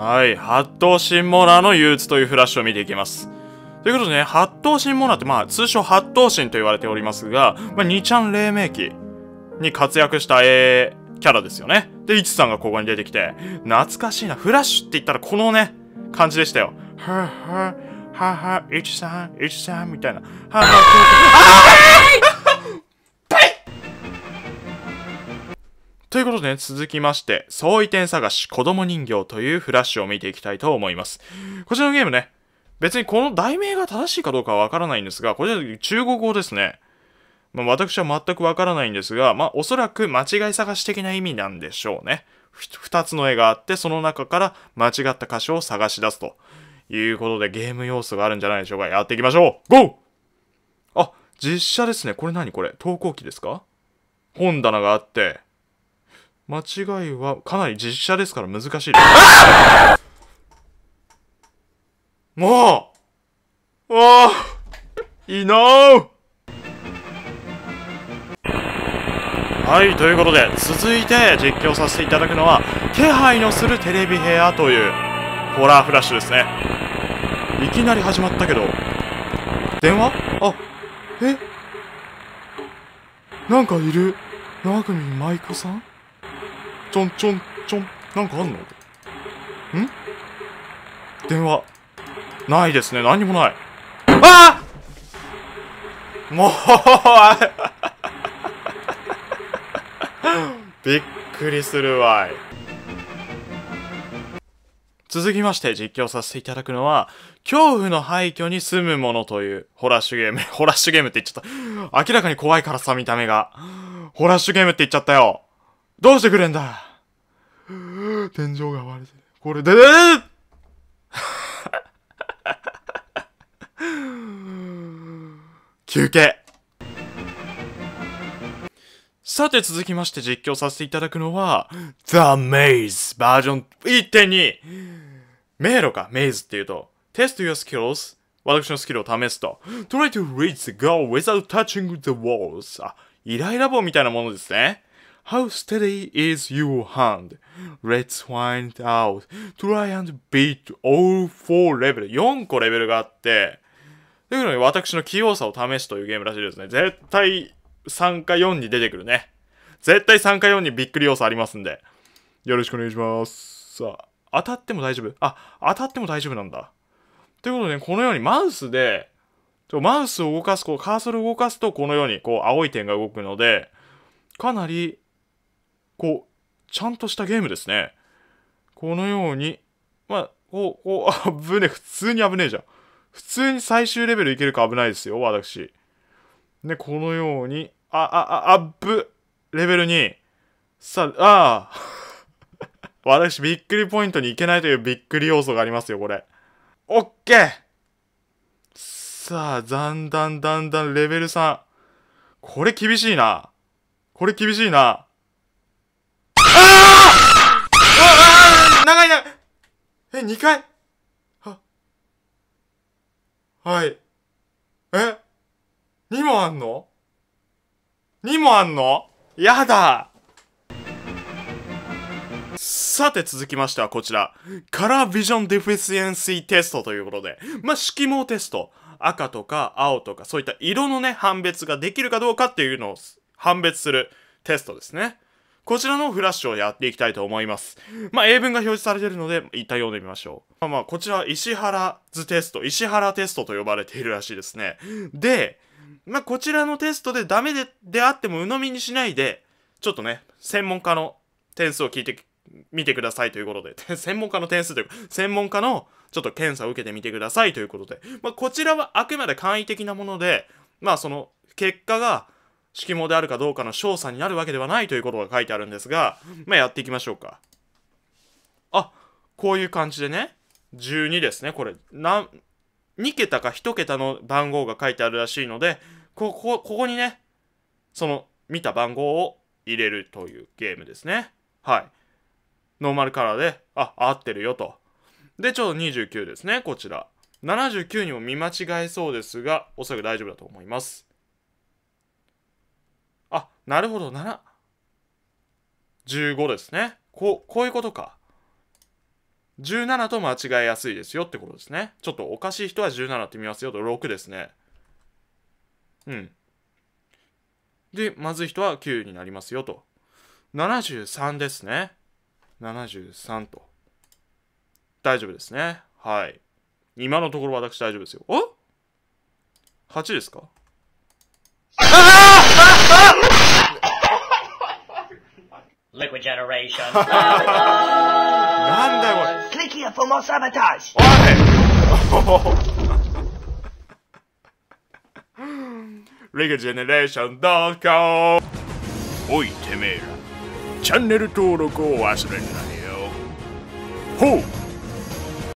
はい、八頭身モナーの憂鬱というフラッシュを見ていきます。ということでね、八頭身モナーってまあ通称八頭身と言われておりますが、まあ、2ちゃん黎明期に活躍した、えー、キャラですよね。で、いちさんがここに出てきて、懐かしいな、フラッシュって言ったらこのね、感じでしたよ。はぁはぁ、はぁはぁ、いちさん、いちさん、みたいな。はぁはぁ、ということで、ね、続きまして、相違点探し、子供人形というフラッシュを見ていきたいと思います。こちらのゲームね、別にこの題名が正しいかどうかはわからないんですが、こちら中国語ですね。まあ、私は全くわからないんですが、まあ、おそらく間違い探し的な意味なんでしょうね。2つの絵があって、その中から間違った箇所を探し出すということで、ゲーム要素があるんじゃないでしょうか。やっていきましょう !GO! あ、実写ですね。これ何これ投稿機ですか本棚があって、間違いはかなり実写ですから難しいです。もうわあいなはい、ということで、続いて実況させていただくのは、気配のするテレビ部屋という、ホラーフラッシュですね。いきなり始まったけど、電話あ、えなんかいる。長組ミ舞妓さんちょんちょんちょん。なんかあんのん電話。ないですね。何もない。ああもうびっくりするわい。続きまして実況させていただくのは、恐怖の廃墟に住むものというホラッシュゲーム。ホラッシュゲームって言っちゃった。明らかに怖いからさ、見た目が。ホラッシュゲームって言っちゃったよ。どうしてくれんだ天井が割れてる。これで、で 休憩さて続きまして実況させていただくのは、The Maze バージョン1.2迷路か、メイズっていうと、Test your skills 私のスキルを試すと、Try to reach the goal without touching the walls あ、イライラ棒みたいなものですね。How steady is your hand? Let's find out. Try and beat all four level. 4個レベルがあって、というのに私の器用さを試すというゲームらしいですね。絶対3か4に出てくるね。絶対3か4にびっくり要素ありますんで。よろしくお願いします。さあ、当たっても大丈夫あ、当たっても大丈夫なんだ。ということで、ね、このようにマウスで、マウスを動かす、こうカーソルを動かすと、このようにこう青い点が動くので、かなりこう、ちゃんとしたゲームですね。このように、まあ、こう、こう、ぶ ね普通に危ねえじゃん。普通に最終レベルいけるか危ないですよ、私。で、このように、あ、あ、あ、あッレベル2。さあ、ああ。私、びっくりポイントに行けないというびっくり要素がありますよ、これ。オッケーさあ、だんだんだんだんレベル3。これ厳しいな。これ厳しいな。ああ長い長いえ、2回は、はい。え ?2 もあんの ?2 もあんのやださて続きましてはこちら。カラービジョンディフィシエンシーテストということで。まあ、色盲テスト。赤とか青とかそういった色のね、判別ができるかどうかっていうのを判別するテストですね。こちらのフラッシュをやっていきたいと思います。まあ、英文が表示されているので、一旦読んでみましょう。まあまあ、こちら、石原図テスト、石原テストと呼ばれているらしいですね。で、まあ、こちらのテストでダメで、であっても鵜呑みにしないで、ちょっとね、専門家の点数を聞いてみてくださいということで、専門家の点数というか、専門家のちょっと検査を受けてみてくださいということで、まあ、こちらはあくまで簡易的なもので、まあ、その結果が、色盲であるかどうかの調査になるわけではないということが書いてあるんですが、まあ、やっていきましょうか。あ、こういう感じでね、12ですね、これ。な2桁か1桁の番号が書いてあるらしいので、ここ、ここにね、その見た番号を入れるというゲームですね。はい。ノーマルカラーで、あ、合ってるよと。で、ちょうど29ですね、こちら。79にも見間違えそうですが、おそらく大丈夫だと思います。なるほど、7。15ですね。こう、こういうことか。17と間違えやすいですよってことですね。ちょっとおかしい人は17って見ますよと6ですね。うん。で、まずい人は9になりますよと。73ですね。73と。大丈夫ですね。はい。今のところ私大丈夫ですよ。お ?8 ですか Click here for more sabotage. Oi, Channel !regeneration.com Who?